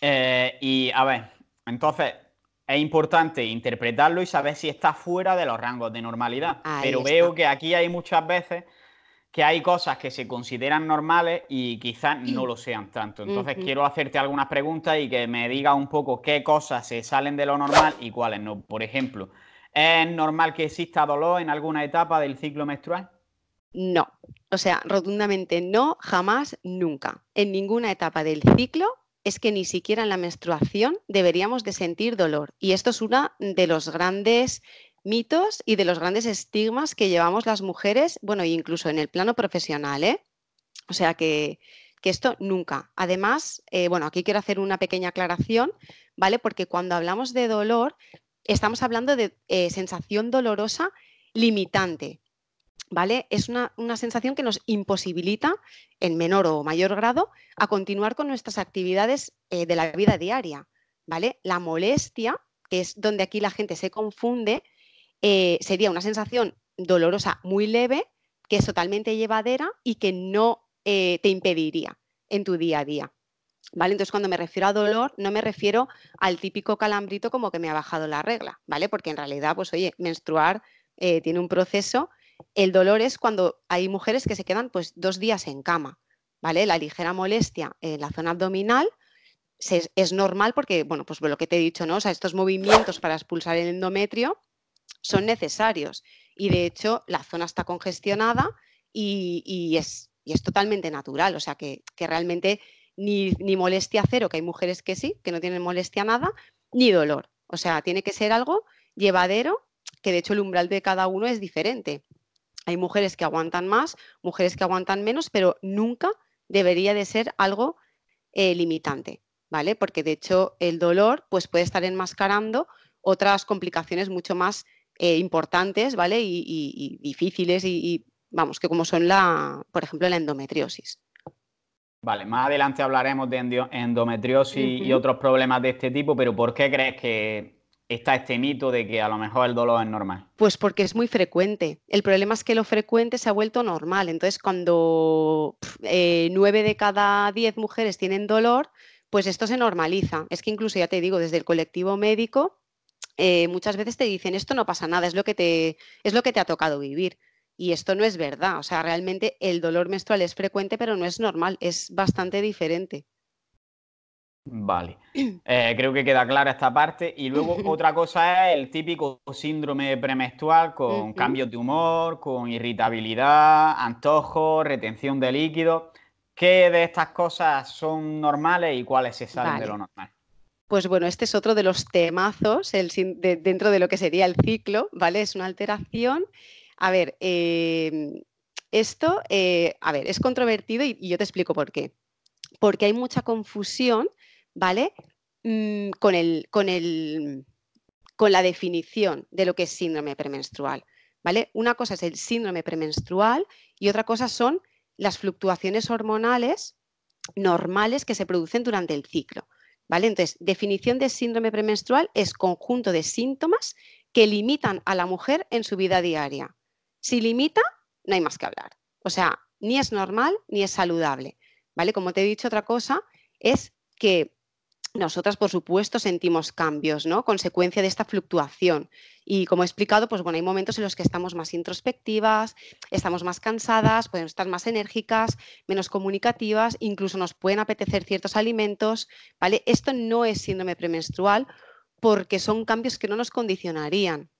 Eh, y a ver, entonces es importante interpretarlo y saber si está fuera de los rangos de normalidad. Pero veo que aquí hay muchas veces que hay cosas que se consideran normales y quizás no lo sean tanto. Entonces quiero hacerte algunas preguntas y que me digas un poco qué cosas se salen de lo normal y cuáles no. Por ejemplo, ¿es normal que exista dolor en alguna etapa del ciclo menstrual? No, o sea, rotundamente no, jamás, nunca. En ninguna etapa del ciclo es que ni siquiera en la menstruación deberíamos de sentir dolor. Y esto es uno de los grandes mitos y de los grandes estigmas que llevamos las mujeres, bueno, incluso en el plano profesional, ¿eh? O sea que, esto nunca. Además, eh, bueno, aquí quiero hacer una pequeña aclaración, ¿vale? Porque cuando hablamos de dolor, estamos hablando de eh, sensación dolorosa limitante, ¿Vale? Es una, sensación que nos imposibilita, en menor o mayor grado, a continuar con nuestras actividades eh, de la vida diaria. ¿Vale? La molestia, que es donde aquí la gente se confunde, eh, sería una sensación dolorosa muy leve, que es totalmente llevadera y que no eh, te impediría en tu día a día. ¿Vale? Entonces, cuando me refiero a dolor, no me refiero al típico calambrito como que me ha bajado la regla, ¿vale? Porque en realidad, pues oye, menstruar tiene un proceso el dolor es cuando hay mujeres que se quedan pues dos días en cama, ¿vale? La ligera molestia en la zona abdominal es normal porque, bueno, pues lo que te he dicho, ¿no? O sea, estos movimientos para expulsar el endometrio son necesarios y de hecho la zona está congestionada y, es, totalmente natural, o sea que, realmente ni, molestia cero, que hay mujeres que sí, que no tienen molestia nada, ni dolor. O sea, tiene que ser algo llevadero, que de hecho el umbral de cada uno es diferente. Hay mujeres que aguantan más, mujeres que aguantan menos, pero nunca debería de ser algo eh, limitante, ¿vale? Porque de hecho el dolor pues, puede estar enmascarando otras complicaciones mucho más eh, importantes, ¿vale? Y, difíciles y, vamos, que como son la, por ejemplo, la endometriosis. Vale, más adelante hablaremos de endometriosis y otros problemas de este tipo, pero ¿por qué crees que está este mito de que a lo mejor el dolor es normal? Pues porque es muy frecuente. El problema es que lo frecuente se ha vuelto normal. Entonces, cuando eh, nueve de cada diez mujeres tienen dolor, pues esto se normaliza. Es que incluso, ya te digo, desde el colectivo médico, eh, muchas veces te dicen, esto no pasa nada, es lo que te, es lo que te ha tocado vivir. Y esto no es verdad. O sea, realmente el dolor menstrual es frecuente, pero no es normal, es bastante diferente. Vale, eh, creo que queda clara esta parte. Y luego otra cosa es el típico síndrome premenstrual con cambios de humor, con irritabilidad, antojo retención de líquido ¿Qué de estas cosas son normales y cuáles se salen de lo normal? Pues bueno, este es otro de los temazos dentro de lo que sería el ciclo, ¿vale? Es una alteración. A ver, eh, esto, eh, a ver, es controvertido y yo te explico por qué. Porque hay mucha confusión ¿vale? Mm, con, con la definición de lo que es síndrome premenstrual, ¿vale? Una cosa es el síndrome premenstrual y otra cosa son las fluctuaciones hormonales normales que se producen durante el ciclo, ¿vale? Entonces, definición de síndrome premenstrual es conjunto de síntomas que limitan a la mujer en su vida diaria. Si limita, no hay más que hablar. O sea, ni es normal ni es saludable. ¿Vale? Como te he dicho, otra cosa es que nosotras, por supuesto, sentimos cambios, ¿no? Consecuencia de esta fluctuación. Y como he explicado, pues bueno, hay momentos en los que estamos más introspectivas, estamos más cansadas, podemos estar más enérgicas, menos comunicativas, incluso nos pueden apetecer ciertos alimentos, ¿vale? Esto no es síndrome premenstrual porque son cambios que no nos condicionarían,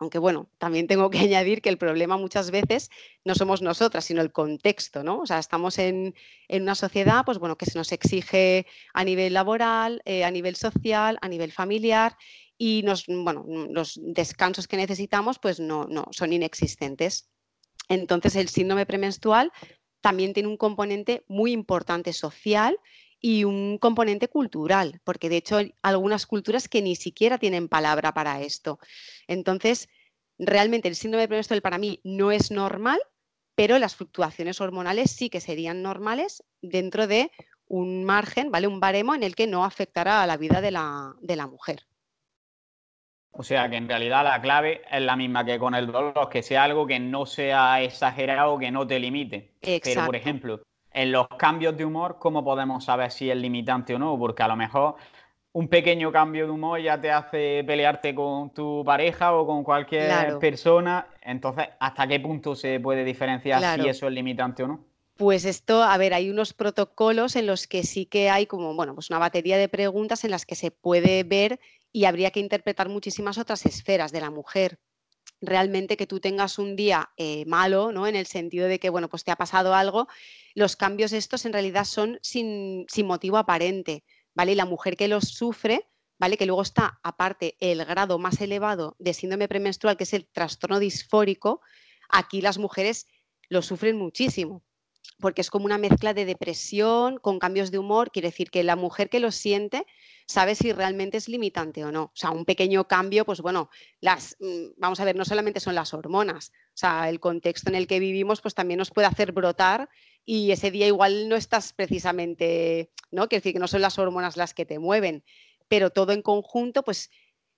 aunque bueno, también tengo que añadir que el problema muchas veces no somos nosotras, sino el contexto, ¿no? sea, estamos en, una sociedad, pues bueno, que se nos exige a nivel laboral, eh, a nivel social, a nivel familiar y los descansos que necesitamos pues no, no son inexistentes. Entonces el síndrome premenstrual también tiene un componente muy importante social y un componente cultural, porque de hecho hay algunas culturas que ni siquiera tienen palabra para esto. Entonces, realmente el síndrome de Premenstrual para mí no es normal, pero las fluctuaciones hormonales sí que serían normales dentro de un margen, ¿vale? Un baremo en el que no afectará a la vida de la, de la mujer. O sea que en realidad la clave es la misma que con el dolor, que sea algo que no sea exagerado, que no te limite. Exacto. Pero, por ejemplo, en los cambios de humor, ¿cómo podemos saber si es limitante o no? Porque a lo mejor un pequeño cambio de humor ya te hace pelearte con tu pareja o con cualquier persona. Entonces, ¿hasta qué punto se puede diferenciar si eso es limitante o no? Pues esto, a ver, hay unos protocolos en los que sí que hay como, bueno, pues una batería de preguntas en las que se puede ver y habría que interpretar muchísimas otras esferas de la mujer realmente que tú tengas un día eh, malo, ¿no? En el sentido de que, bueno, pues te ha pasado algo, los cambios estos en realidad son sin, motivo aparente, ¿vale? Y la mujer que los sufre, ¿vale? Que luego está, aparte, el grado más elevado de síndrome premenstrual, que es el trastorno disfórico, aquí las mujeres lo sufren muchísimo, porque es como una mezcla de depresión con cambios de humor, quiere decir que la mujer que lo siente sabe si realmente es limitante o no. O sea, un pequeño cambio, pues bueno, mm, vamos a ver, no solamente son las hormonas, o sea, el contexto en el que vivimos, pues también nos puede hacer brotar y ese día igual no estás precisamente, ¿no? Quiere decir que no son las hormonas las que te mueven, pero todo en conjunto, pues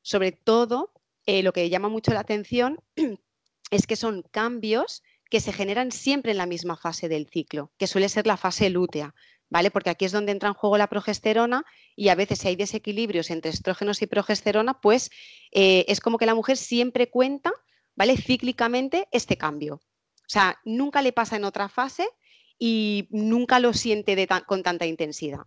sobre todo, eh, lo que llama mucho la atención es que son cambios que se generan siempre en la misma fase del ciclo, que suele ser la fase lútea, ¿vale? Porque aquí es donde entra en juego la progesterona y a veces si hay desequilibrios entre estrógenos y progesterona, pues eh, es como que la mujer siempre cuenta, ¿vale? Cíclicamente este cambio. O sea, nunca le pasa en otra fase y nunca lo siente con tanta intensidad.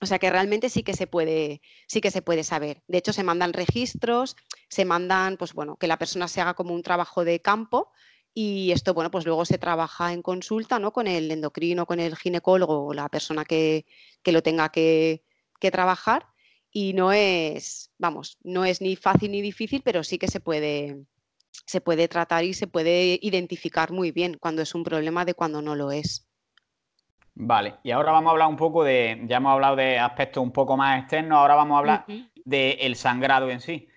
O sea que realmente sí que se puede, sí que se puede saber. De hecho, se mandan registros, se mandan, pues bueno, que la persona se haga como un trabajo de campo y esto, bueno, pues luego se trabaja en consulta, ¿no? Con el endocrino, con el ginecólogo, o la persona que, lo tenga que, trabajar. Y no es, vamos, no es ni fácil ni difícil, pero sí que se puede, se puede tratar y se puede identificar muy bien cuando es un problema de cuando no lo es. Vale, y ahora vamos a hablar un poco de, ya hemos hablado de aspectos un poco más externos, ahora vamos a hablar de el del sangrado en sí.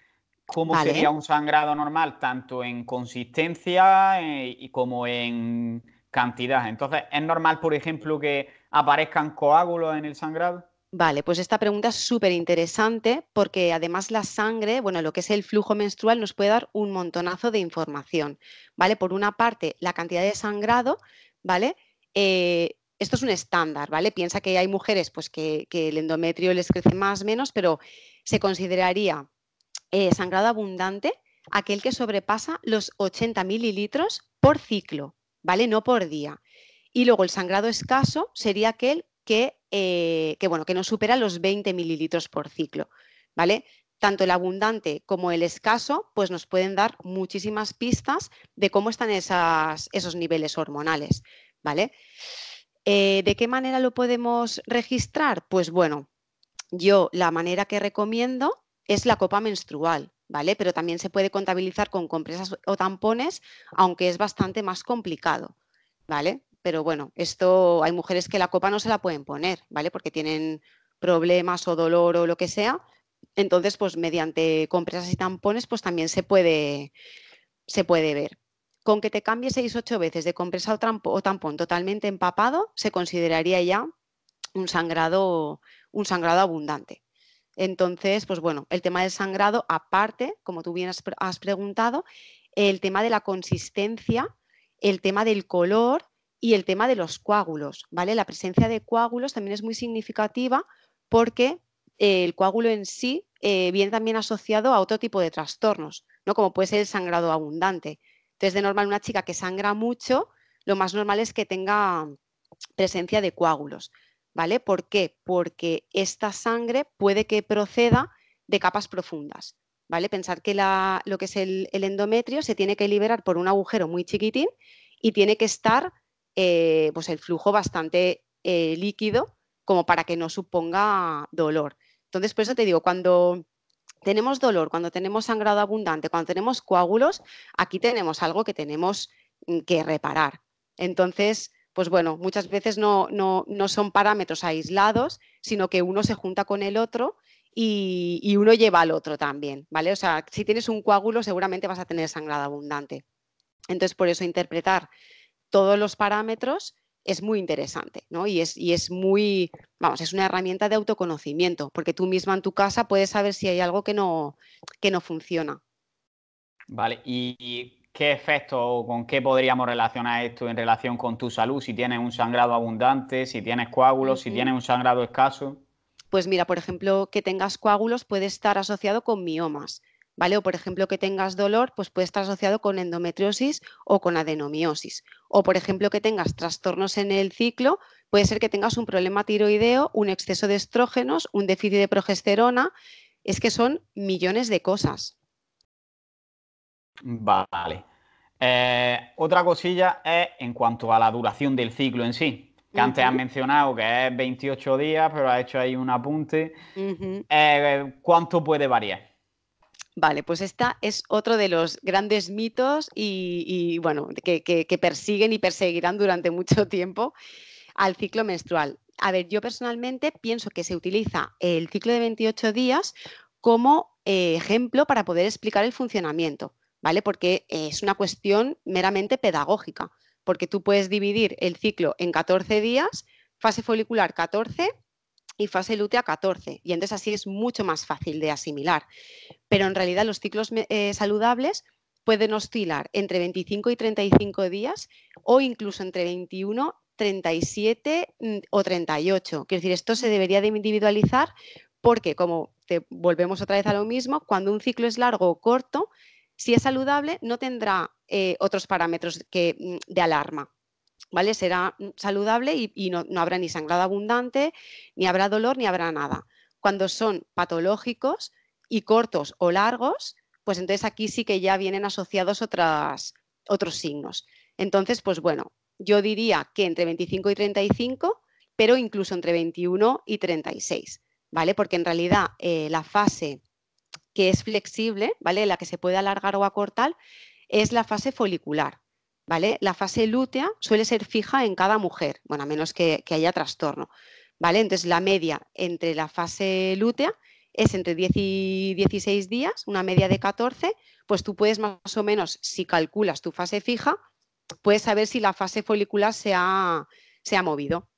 ¿Cómo sería un sangrado normal, tanto en consistencia eh, y como en cantidad? Entonces, ¿es normal, por ejemplo, que aparezcan coágulos en el sangrado? Vale, pues esta pregunta es súper interesante porque además la sangre, bueno, lo que es el flujo menstrual nos puede dar un montonazo de información, ¿vale? Por una parte, la cantidad de sangrado, ¿vale? Eh, esto es un estándar, ¿vale? Piensa que hay mujeres pues, que, que el endometrio les crece más, menos, pero se consideraría eh, sangrado abundante, aquel que sobrepasa los 80 mililitros por ciclo, ¿vale? No por día. Y luego el sangrado escaso sería aquel que, eh, bueno, que no supera los 20 mililitros por ciclo, ¿vale? Tanto el abundante como el escaso, pues nos pueden dar muchísimas pistas de cómo están esas, esos niveles hormonales, ¿vale? Eh, ¿De qué manera lo podemos registrar? Pues bueno, yo la manera que recomiendo es la copa menstrual, ¿vale? Pero también se puede contabilizar con compresas o tampones, aunque es bastante más complicado, ¿vale? Pero bueno, esto hay mujeres que la copa no se la pueden poner, ¿vale? Porque tienen problemas o dolor o lo que sea. Entonces, pues mediante compresas y tampones, pues también se puede, se puede ver. Con que te cambie 6-8 veces de compresa o, tampón totalmente empapado, se consideraría ya un sangrado, un sangrado abundante. Entonces, pues bueno, el tema del sangrado, aparte, como tú bien has, preguntado, el tema de la consistencia, el tema del color y el tema de los coágulos, ¿vale? La presencia de coágulos también es muy significativa porque el coágulo en sí eh, viene también asociado a otro tipo de trastornos, ¿no? Como puede ser el sangrado abundante. Entonces, de normal, una chica que sangra mucho, lo más normal es que tenga presencia de coágulos. ¿Por qué? Porque esta sangre puede que proceda de capas profundas, ¿vale? Pensar que lo que es el, endometrio se tiene que liberar por un agujero muy chiquitín y tiene que estar eh, pues el flujo bastante eh, líquido como para que no suponga dolor. Entonces, por eso te digo, cuando tenemos dolor, cuando tenemos sangrado abundante, cuando tenemos coágulos, aquí tenemos algo que tenemos mm, que reparar. Entonces, pues bueno, muchas veces no, son parámetros aislados, sino que uno se junta con el otro y, uno lleva al otro también, ¿vale? O sea, si tienes un coágulo seguramente vas a tener sangrado abundante. Entonces, por eso interpretar todos los parámetros es muy interesante, ¿no? Y es, muy, vamos, es una herramienta de autoconocimiento, porque tú misma en tu casa puedes saber si hay algo que no, que no funciona. Vale, y ¿Qué efecto o con qué podríamos relacionar esto en relación con tu salud? Si tienes un sangrado abundante, si tienes coágulos, si tienes un sangrado escaso. Pues mira, por ejemplo, que tengas coágulos puede estar asociado con miomas, ¿vale? O por ejemplo, que tengas dolor, pues puede estar asociado con endometriosis o con adenomiosis. O por ejemplo, que tengas trastornos en el ciclo, puede ser que tengas un problema tiroideo, un exceso de estrógenos, un déficit de progesterona. Es que son millones de cosas. Vale. Eh, otra cosilla es en cuanto a la duración del ciclo en sí, que antes has mencionado que es 28 días, pero ha hecho ahí un apunte. Eh, ¿Cuánto puede variar? Vale, pues esta es otro de los grandes mitos y, bueno, que, persiguen y perseguirán durante mucho tiempo al ciclo menstrual. A ver, yo personalmente pienso que se utiliza el ciclo de 28 días como eh, ejemplo para poder explicar el funcionamiento. ¿vale? Porque es una cuestión meramente pedagógica, porque tú puedes dividir el ciclo en 14 días, fase folicular 14 y fase lútea 14, y entonces así es mucho más fácil de asimilar. Pero en realidad los ciclos eh, saludables pueden oscilar entre 25 y 35 días o incluso entre 21, 37 mm, o 38. Quiero decir, esto se debería de individualizar porque, como te volvemos otra vez a lo mismo, cuando un ciclo es largo o corto, si es saludable, no tendrá eh, otros parámetros mm, de alarma. ¿Vale? Será mm, saludable y, no, habrá ni sangrado abundante, ni habrá dolor, ni habrá nada. Cuando son patológicos y cortos o largos, pues entonces aquí sí que ya vienen asociados otros signos. Entonces, pues bueno, yo diría que entre 25 y 35, pero incluso entre 21 y 36, ¿vale? Porque en realidad eh, la fase que es flexible, ¿vale? La que se puede alargar o acortar, es la fase folicular, ¿vale? La fase lútea suele ser fija en cada mujer, bueno, a menos que, haya trastorno, ¿vale? Entonces, la media entre la fase lútea es entre 10 y 16 días, una media de 14, pues tú puedes más o menos, si calculas tu fase fija, puedes saber si la fase folicular se ha, se ha movido.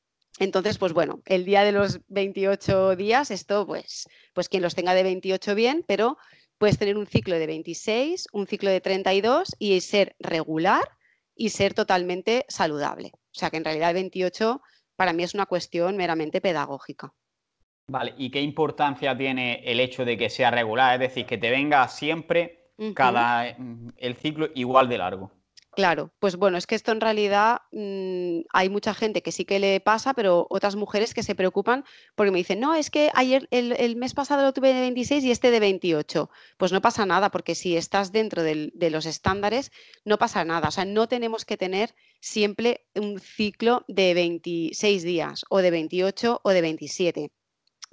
Entonces, pues bueno, el día de los 28 días, esto pues, pues quien los tenga de 28 bien, pero puedes tener un ciclo de 26, un ciclo de 32 y ser regular y ser totalmente saludable. O sea que en realidad el 28 para mí es una cuestión meramente pedagógica. Vale, ¿y qué importancia tiene el hecho de que sea regular? Es decir, que te venga siempre cada mm, el ciclo igual de largo. Claro, pues bueno, es que esto en realidad mm, hay mucha gente que sí que le pasa, pero otras mujeres que se preocupan porque me dicen, no, es que ayer el, mes pasado lo tuve de 26 y este de 28. Pues no pasa nada, porque si estás dentro de los estándares, no pasa nada. O sea, no tenemos que tener siempre un ciclo de 26 días o de 28 o de 27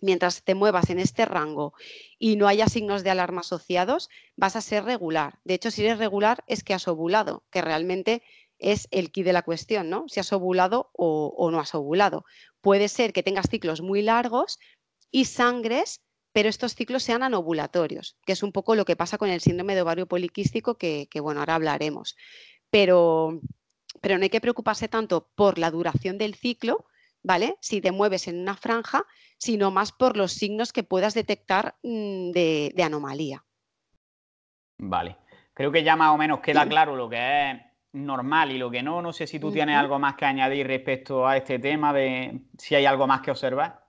mientras te muevas en este rango y no haya signos de alarma asociados, vas a ser regular. De hecho, si eres regular es que has ovulado, que realmente es el quid de la cuestión, ¿no? Si has ovulado o, no has ovulado. Puede ser que tengas ciclos muy largos y sangres pero estos ciclos sean anovulatorios, que es un poco lo que pasa con el síndrome de ovario poliquístico, que, bueno, ahora hablaremos. pero, no hay que preocuparse tanto por la duración del ciclo, ¿vale? Si te mueves en una franja, sino más por los signos que puedas detectar mm, de, anomalía. Vale. Creo que ya más o menos queda claro lo que es normal y lo que no. No sé si tú tienes algo más que añadir respecto a este tema, de si hay algo más que observar.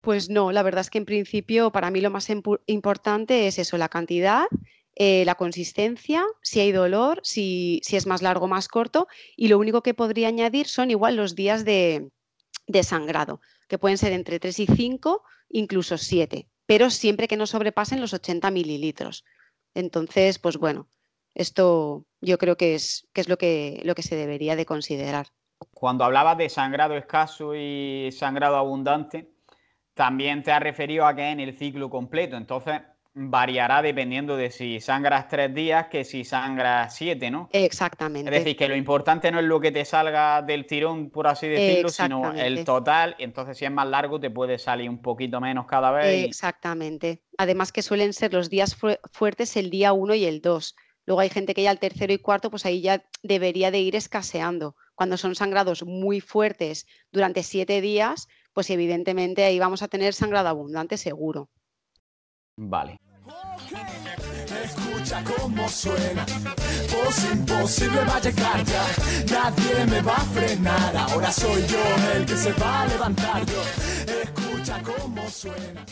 Pues no, la verdad es que en principio para mí lo más importante es eso, la cantidad, eh, la consistencia, si hay dolor, si, si es más largo o más corto. Y lo único que podría añadir son igual los días de, de sangrado, que pueden ser entre 3 y 5, incluso 7, pero siempre que no sobrepasen los 80 mililitros. Entonces, pues bueno, esto yo creo que es, lo, que, lo que se debería de considerar. Cuando hablabas de sangrado escaso y sangrado abundante, también te has referido a que en el ciclo completo. Entonces, variará dependiendo de si sangras tres días que si sangras siete, ¿no? Exactamente. Es decir, que lo importante no es lo que te salga del tirón, por así decirlo, sino el total. Entonces, si es más largo, te puede salir un poquito menos cada vez. Exactamente. Además que suelen ser los días fuertes el día uno y el dos. Luego hay gente que ya el tercero y cuarto, pues ahí ya debería de ir escaseando. Cuando son sangrados muy fuertes durante siete días, pues evidentemente ahí vamos a tener sangrado abundante seguro. Vale. Escucha cómo suena, pues imposible va a llegar ya, nadie me va a frenar, ahora soy yo el que se va a levantar escucha cómo suena.